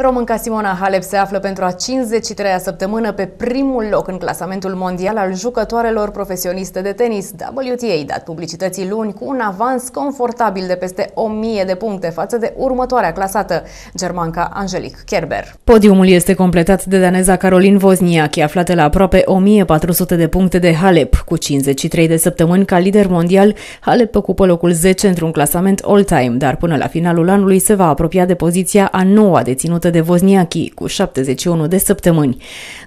Românca Simona Halep se află pentru a 53-a săptămână pe primul loc în clasamentul mondial al jucătoarelor profesioniste de tenis WTA, dat publicității luni cu un avans confortabil de peste 1000 de puncte față de următoarea clasată, germanca Angelic Kerber. Podiumul este completat de daneza Caroline Wozniacki, aflată la aproape 1400 de puncte de Halep. Cu 53 de săptămâni ca lider mondial, Halep ocupă locul 10 într-un clasament all-time, dar până la finalul anului se va apropia de poziția a noua deținută făcută de vozniachi cu 71 de săptămâni.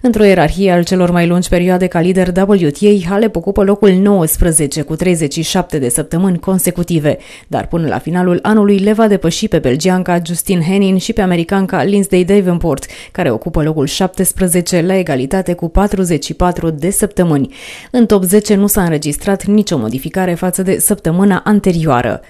Într-o ierarhie al celor mai lungi perioade ca lider WTA, Halep ocupă locul 19 cu 37 de săptămâni consecutive, dar până la finalul anului le va depăși pe belgianca Justin Henin și pe americanca Lindsay Davenport, care ocupă locul 17 la egalitate cu 44 de săptămâni. În top 10 nu s-a înregistrat nicio modificare față de săptămâna anterioară.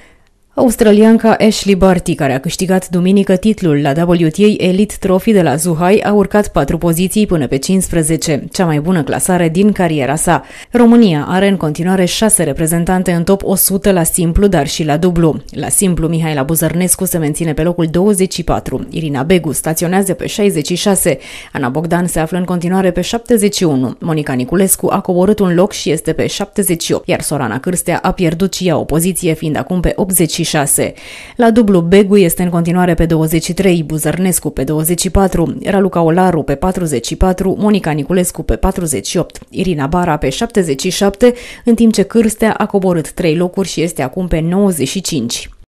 Australianca Ashley Barty, care a câștigat duminică titlul la WTA Elite Trophy de la Zuhai, a urcat patru poziții până pe 15, cea mai bună clasare din cariera sa. România are în continuare șase reprezentante în top 100 la simplu, dar și la dublu. La simplu, Mihai Buzărnescu se menține pe locul 24, Irina Begu staționează pe 66, Ana Bogdan se află în continuare pe 71, Monica Niculescu a coborât un loc și este pe 78, iar Sorana Cârstea a pierdut și ea o poziție, fiind acum pe 80. 26. La dublu, Begu este în continuare pe 23, Buzărnescu pe 24, Raluca Olaru pe 44, Monica Niculescu pe 48, Irina Bara pe 77, în timp ce Cârstea a coborât 3 locuri și este acum pe 95.